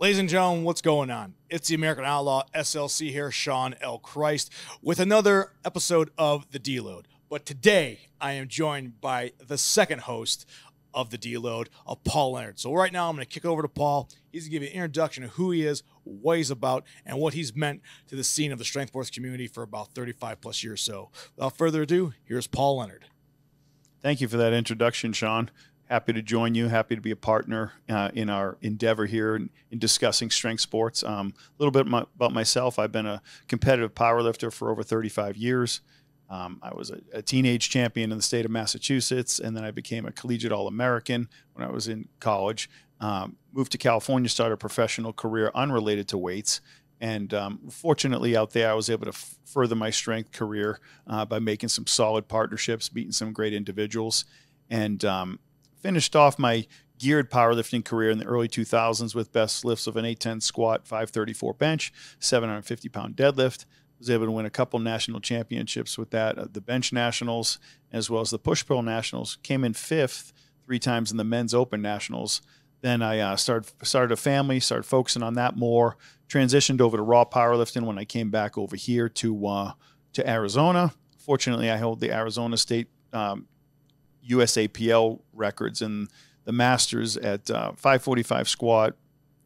Ladies and gentlemen, what's going on? It's the American Outlaw SLC here, Sean L. Christ, with another episode of The Deload. But today, I am joined by the second host of The Deload, of uh, Paul Leonard. So right now, I'm going to kick over to Paul. He's going to give you an introduction of who he is, what he's about, and what he's meant to the scene of the strength force community for about 35 plus years or so. Without further ado, here's Paul Leonard. Thank you for that introduction, Sean happy to join you. Happy to be a partner uh, in our endeavor here in, in discussing strength sports. Um, a little bit my, about myself. I've been a competitive powerlifter for over 35 years. Um, I was a, a, teenage champion in the state of Massachusetts, and then I became a collegiate All-American when I was in college. Um, moved to California, started a professional career unrelated to weights, and um, fortunately, out there, I was able to further my strength career uh, by making some solid partnerships, meeting some great individuals, and um, finished off my geared powerlifting career in the early 2000s with best lifts of an 810 squat, 534 bench, 750 pound deadlift. Was able to win a couple national championships with that, uh, the bench nationals as well as the push pull nationals. Came in fifth three times in the men's open nationals. Then I uh, started started a family, started focusing on that more. Transitioned over to raw powerlifting when I came back over here to uh, to Arizona. Fortunately, I hold the Arizona State um, USAPL records in the Masters at uh, 545 squat,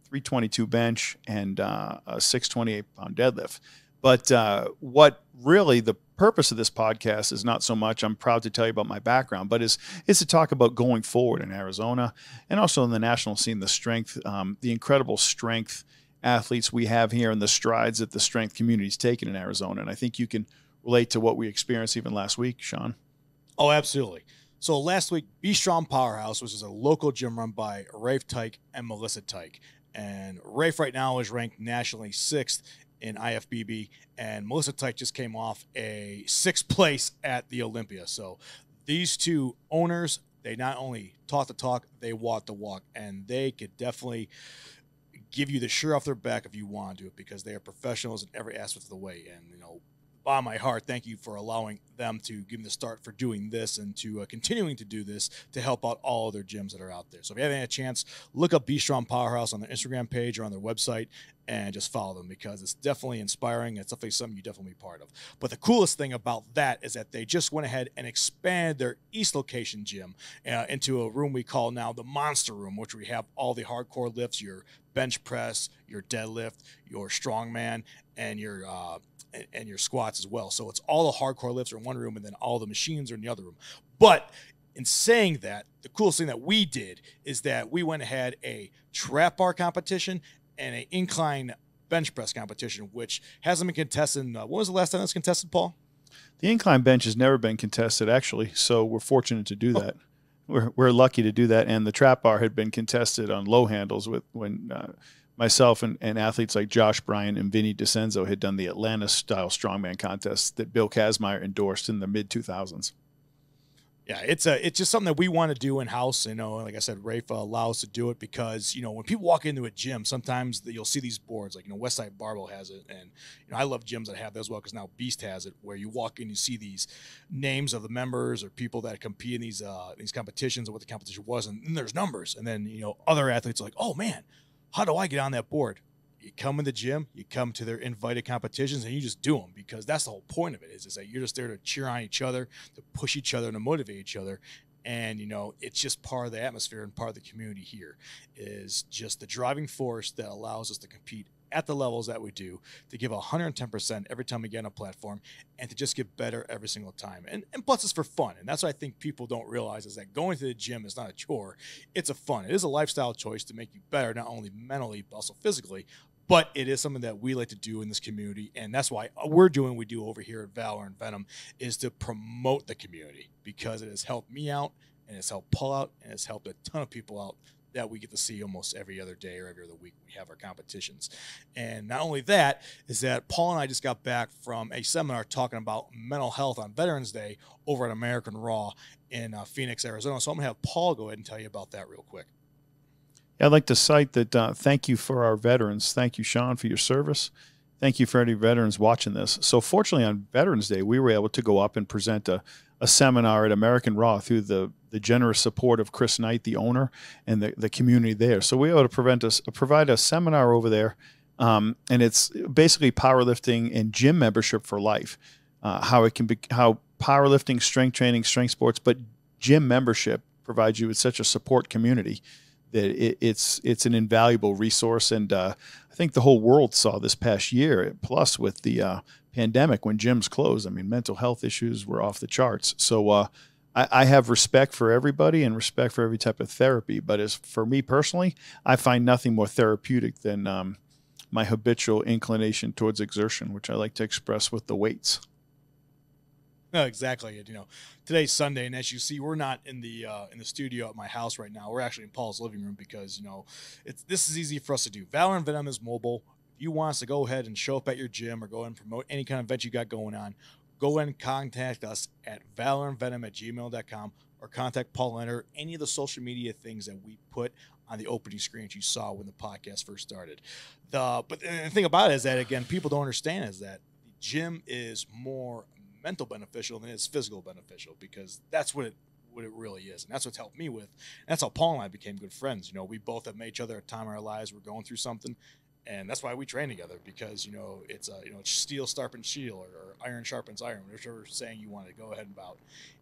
322 bench, and uh, a 628 pound deadlift. But uh, what really the purpose of this podcast is not so much I'm proud to tell you about my background, but is is to talk about going forward in Arizona and also in the national scene, the strength, um, the incredible strength athletes we have here, and the strides that the strength community's taken in Arizona. And I think you can relate to what we experienced even last week, Sean. Oh, absolutely. So last week, Be Strong Powerhouse, which is a local gym run by Rafe Tyke and Melissa Tyke. And Rafe right now is ranked nationally sixth in IFBB. And Melissa Tyke just came off a sixth place at the Olympia. So these two owners, they not only talk the talk, they walk the walk. And they could definitely give you the shirt off their back if you want to do it because they are professionals in every aspect of the way. And, you know, by my heart, thank you for allowing them to give me the start for doing this and to uh, continuing to do this to help out all other gyms that are out there. So if you haven't had a chance, look up Be Strong Powerhouse on their Instagram page or on their website and just follow them because it's definitely inspiring. It's definitely something you definitely be part of. But the coolest thing about that is that they just went ahead and expanded their East location gym uh, into a room we call now the Monster Room, which we have all the hardcore lifts, your bench press, your deadlift, your strongman, and your uh, and, and your squats as well. So it's all the hardcore lifts are in one room and then all the machines are in the other room. But in saying that, the coolest thing that we did is that we went and had a trap bar competition and an incline bench press competition, which hasn't been contested. uh, when was the last time that was contested, Paul? The incline bench has never been contested, actually. So we're fortunate to do oh. that. We're, we're lucky to do that. And the trap bar had been contested on low handles with when. Uh, myself and, and athletes like Josh Bryan and Vinny DiCenzo had done the Atlanta style strongman contest that Bill Kazmaier endorsed in the mid 2000s. Yeah, it's a it's just something that we want to do in house. You know, like I said, Rafa allows to do it because you know when people walk into a gym, sometimes you'll see these boards like you know Westside Barbell has it, and you know I love gyms that have that as well because now Beast has it, where you walk in, you see these names of the members or people that compete in these uh, these competitions or what the competition was, and, then there's numbers, and then you know other athletes are like, oh man, how do I get on that board? You come in the gym, you come to their invited competitions, and you just do them because that's the whole point of it. Is, is that you're just there to cheer on each other, to push each other, and to motivate each other and you know it's just part of the atmosphere and part of the community here is just the driving force that allows us to compete at the levels that we do, to give 110% every time we get on a platform, and to just get better every single time. And, and plus, it's for fun. And that's what I think people don't realize is that going to the gym is not a chore. It's a fun. It is a lifestyle choice to make you better, not only mentally, but also physically, but it is something that we like to do in this community and that's why we're doing we do over here at valor and venom is to promote the community because it has helped me out and it's helped paul out and it's helped a ton of people out that we get to see almost every other day or every other week we have our competitions. And not only that is that Paul and I just got back from a seminar talking about mental health on Veterans Day over at American Raw in uh, Phoenix, Arizona. So I'm going to have Paul go ahead and tell you about that real quick. Yeah, I'd like to cite that uh, thank you for our veterans. Thank you, Sean, for your service. Thank you for any veterans watching this. So fortunately on Veterans Day, we were able to go up and present a a seminar at American Raw through the the generous support of Chris Knight, the owner, and the, the community there. So we were able to prevent us provide a seminar over there, um, and it's basically powerlifting and gym membership for life. Uh, how it can be how powerlifting, strength training, strength sports, but gym membership provides you with such a support community that it, it's it's an invaluable resource, and uh, I think the whole world saw this past year. Plus, with the uh, pandemic, when gyms closed, I mean, mental health issues were off the charts. So uh, I, I, have respect for everybody and respect for every type of therapy. But as for me personally, I find nothing more therapeutic than um, my habitual inclination towards exertion, which I like to express with the weights. No, exactly. You know, today's Sunday, and as you see, we're not in the uh, in the studio at my house right now. We're actually in Paul's living room because you know, it's this is easy for us to do. Valor and Venom is mobile. If you want us to go ahead and show up at your gym or go and promote any kind of event you got going on, go and contact us at valorandvenom at gmail.com or contact Paul Leonard, any of the social media things that we put on the opening screen that you saw when the podcast first started. The but the thing about it is that again, people don't understand is that the gym is more mental beneficial than it is physical beneficial because that's what it what it really is. And that's what's helped me with. that's how Paul and I became good friends. You know, we both have met each other at a time in our lives. We're going through something. And that's why we train together because, you know, it's a, uh, you know, steel sharpens steel or, or, iron sharpens iron, whichever saying you want to go ahead and about.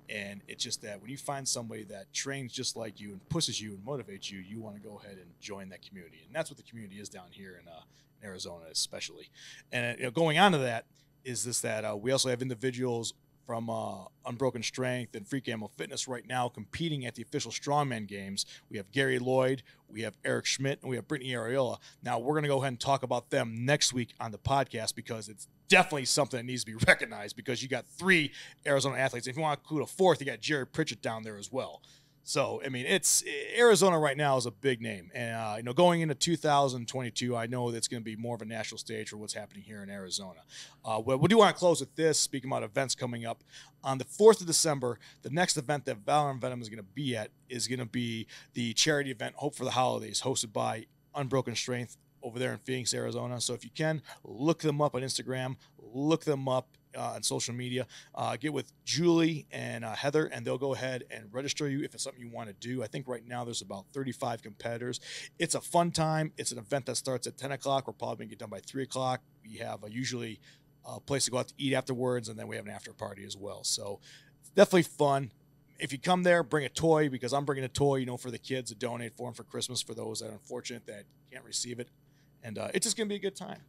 And it's just that when you find somebody that trains just like you and pushes you and motivates you, you want to go ahead and join that community. And that's what the community is down here in, uh, in Arizona, especially. And uh, you know, going on to that, is this that uh, we also have individuals from uh, Unbroken Strength and Freak Animal Fitness right now competing at the official strongman games. We have Gary Lloyd, we have Eric Schmidt, and we have Brittany Ariola. Now we're going to go ahead and talk about them next week on the podcast because it's definitely something that needs to be recognized because you got three Arizona athletes. If you want to include a fourth, you got Jerry Pritchett down there as well. So I mean, it's eh, Arizona right now is a big name, and uh, you know, going into 2022, I know that's going to be more of a national stage for what's happening here in Arizona. Uh, we, we do want to close with this. Speaking about events coming up on the 4th of December, the next event that Valor and Venom is going to be at is going to be the charity event Hope for the Holidays, hosted by Unbroken Strength over there in Phoenix, Arizona. So if you can, look them up on Instagram, look them up uh, on social media. Uh, get with Julie and uh, Heather, and they'll go ahead and register you if it's something you want to do. I think right now there's about 35 competitors. It's a fun time. It's an event that starts at 10 o'clock. We're probably going to get done by 3 o'clock. We have a usually a uh, place to go out to eat afterwards, and then we have an after party as well. So it's definitely fun. If you come there, bring a toy because I'm bringing a toy, you know, for the kids to donate for them for Christmas for those that are unfortunate that can't receive it. And uh, it's just going to be a good time.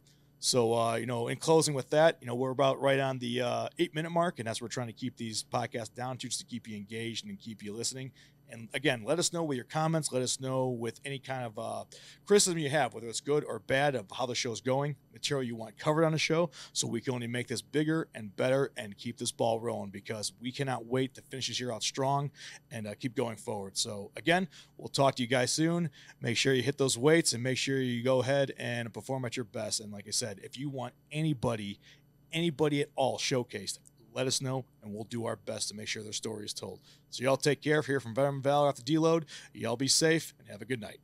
So, uh, you know, in closing with that, you know, we're about right on the uh, eight minute mark, and that's what we're trying to keep these podcasts down to, just to keep you engaged and keep you listening. And again, let us know with your comments. Let us know with any kind of uh, criticism you have, whether it's good or bad, of how the show is going, material you want covered on the show, so we can only make this bigger and better and keep this ball rolling because we cannot wait to finish this year out strong and uh, keep going forward. So, again, we'll talk to you guys soon. Make sure you hit those weights and make sure you go ahead and perform at your best. And like I said, if you want anybody, anybody at all showcased, let us know, and we'll do our best to make sure their story is told. So y'all take care. Here from Veteran Valor after load, Y'all be safe and have a good night.